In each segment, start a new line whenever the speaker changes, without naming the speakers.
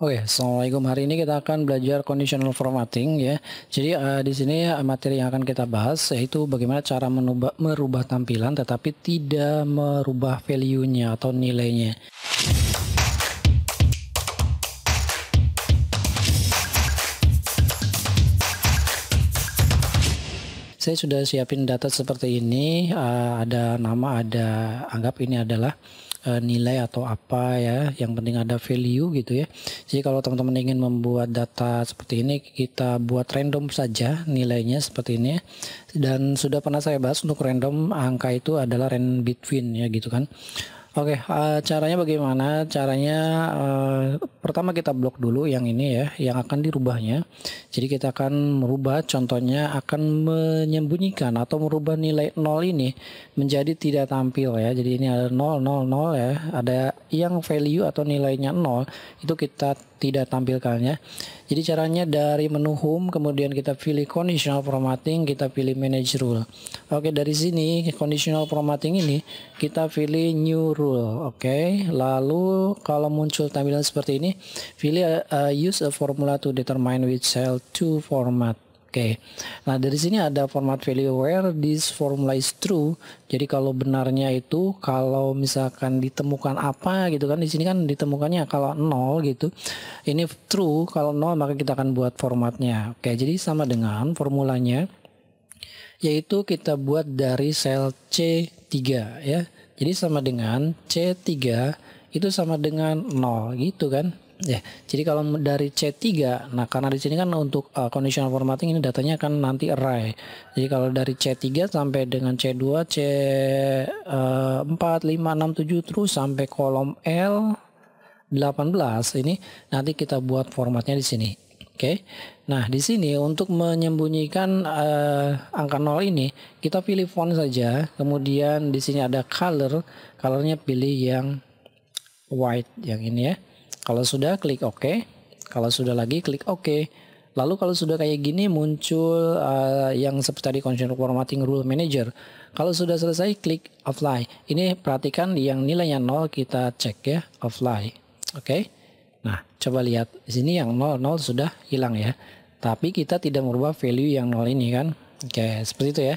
Oke, oh okay, ya, assalamualaikum. Hari ini kita akan belajar conditional formatting ya. Jadi uh, di sini eh, materi yang akan kita bahas yaitu bagaimana cara menubah, merubah tampilan tetapi tidak merubah value-nya atau nilainya. Saya sudah siapin data seperti ini. Uh, ada nama, ada anggap ini adalah uh, nilai atau apa ya yang penting ada value gitu ya jadi kalau teman-teman ingin membuat data seperti ini kita buat random saja nilainya seperti ini dan sudah pernah saya bahas untuk random angka itu adalah range between ya gitu kan Oke, okay, uh, eh, caranya bagaimana? Caranya uh, pertama kita blok dulu yang ini ya, yang akan dirubahnya. Jadi kita akan merubah contohnya akan menyembunyikan atau merubah nilai nol ini menjadi tidak tampil ya. Jadi ini ada 0 0 0 ya, ada yang value atau nilainya nol itu kita tidak tampilkannya. Jadi caranya dari menu home kemudian kita pilih conditional formatting, kita pilih manage rule. Oke, okay, dari sini conditional formatting ini kita pilih new rule. Oke, okay. lalu kalau muncul tampilan seperti ini, pilih eh, uh, use a formula to determine which cell to format. Oke, okay. nah dari sini ada format value where this formula is true. Jadi kalau benarnya itu, kalau misalkan ditemukan apa gitu kan, di sini kan ditemukannya kalau nol gitu, ini true. Kalau nol maka kita akan buat formatnya. Oke, okay. jadi sama dengan formulanya, yaitu kita buat dari sel C3 ya. Jadi sama dengan C3 itu sama dengan 0 gitu kan. Ya, jadi kalau dari C3, nah karena di sini kan untuk uh, conditional formatting ini datanya akan nanti array. Jadi kalau dari C3 sampai dengan C2, C4, 5, 6, 7 terus sampai kolom L 18 ini nanti kita buat formatnya di sini. Oke. Okay. Nah, di sini untuk menyembunyikan uh, angka 0 ini, kita pilih font saja. Kemudian di sini ada color. Colornya pilih yang white yang ini ya. Kalau sudah klik OK. Kalau sudah lagi klik OK. Lalu kalau sudah kayak gini muncul uh, yang seperti tadi Consumer formatting rule manager. Kalau sudah selesai klik apply. Ini perhatikan yang nilainya 0 kita cek ya, apply. Oke. Okay. Nah, coba lihat di sini yang 0 0 sudah hilang ya. Tapi kita tidak merubah value yang 0 ini kan. Oke, seperti itu ya.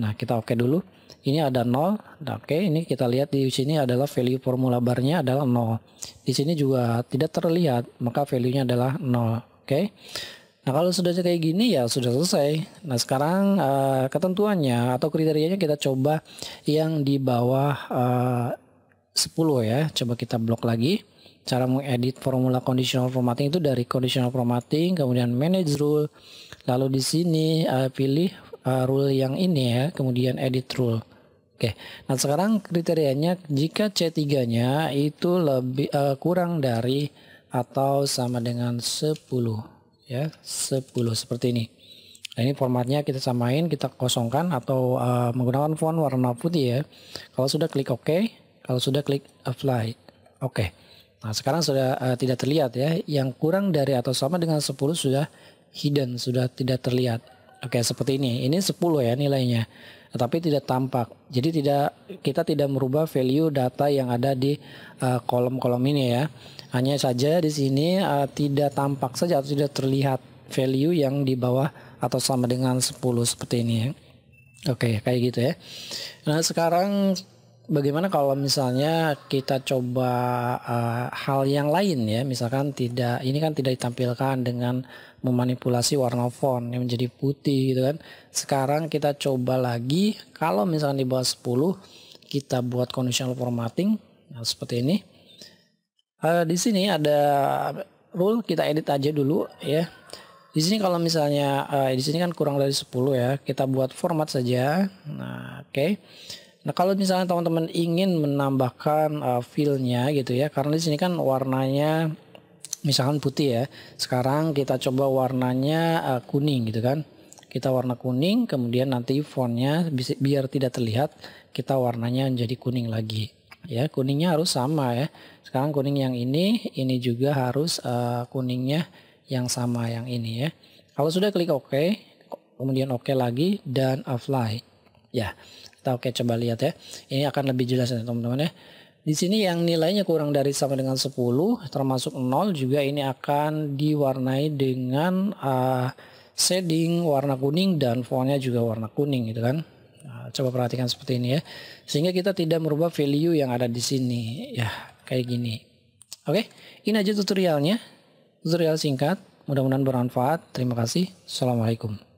Nah, kita oke dulu. Ini ada 0. Nah, oke, ini kita lihat di sini adalah value formula barnya adalah 0. Di sini juga tidak terlihat, maka value-nya adalah 0. Oke. Nah, kalau sudah kayak gini ya sudah selesai. Nah, sekarang uh, ketentuannya atau kriterianya kita coba yang di bawah eh, uh, 10 ya. Coba kita blok lagi cara mengedit formula conditional formatting itu dari conditional formatting kemudian manage rule lalu di sini uh, pilih uh, rule yang ini ya kemudian edit rule Oke, nah sekarang kriterianya jika C3-nya itu lebih uh, kurang dari atau sama dengan 10 ya, 10 seperti ini. Nah, ini formatnya kita samain, kita kosongkan atau uh, menggunakan font warna putih ya. Kalau sudah klik OK, kalau sudah klik apply. Oke. Okay. Nah sekarang sudah uh, tidak terlihat ya. Yang kurang dari atau sama dengan 10 sudah hidden, sudah tidak terlihat. Oke seperti ini. Ini 10 ya nilainya. Tetapi tidak tampak. Jadi tidak kita tidak merubah value data yang ada di eh, kolom-kolom uh, ini ya. Hanya saja di sini uh, tidak tampak saja atau tidak terlihat value yang di bawah atau sama dengan 10 seperti ini ya. Oke, kayak gitu ya. Nah, sekarang bagaimana kalau misalnya kita coba uh, hal yang lain ya, misalkan tidak ini kan tidak ditampilkan dengan memanipulasi warna font yang menjadi putih gitu kan. Sekarang kita coba lagi kalau misalkan di bawah 10 kita buat conditional formatting nah, seperti ini. Uh, di sini ada rule kita edit aja dulu ya. Di sini kalau misalnya uh, di sini kan kurang dari 10 ya, kita buat format saja. Nah, oke. Okay Nah kalau misalnya teman-teman ingin menambahkan uh, feel-nya gitu ya, karena di sini kan warnanya misalkan putih ya. Sekarang kita coba warnanya uh, kuning gitu kan. Kita warna kuning, kemudian nanti fontnya biar tidak terlihat kita warnanya menjadi kuning lagi. Ya kuningnya harus sama ya. Sekarang kuning yang ini, ini juga harus uh, kuningnya yang sama yang ini ya. Kalau sudah klik OK, kemudian OK lagi dan apply. Ya, kita oke coba lihat ya. Ini akan lebih jelas ya teman-teman ya. Di sini yang nilainya kurang dari sama dengan 10 termasuk 0 juga ini akan diwarnai dengan uh, shading warna kuning dan fontnya juga warna kuning gitu kan. Nah, coba perhatikan seperti ini ya. Sehingga kita tidak merubah value yang ada di sini ya kayak gini. Oke, ini aja tutorialnya. Tutorial singkat, mudah-mudahan bermanfaat. Terima kasih. Assalamualaikum.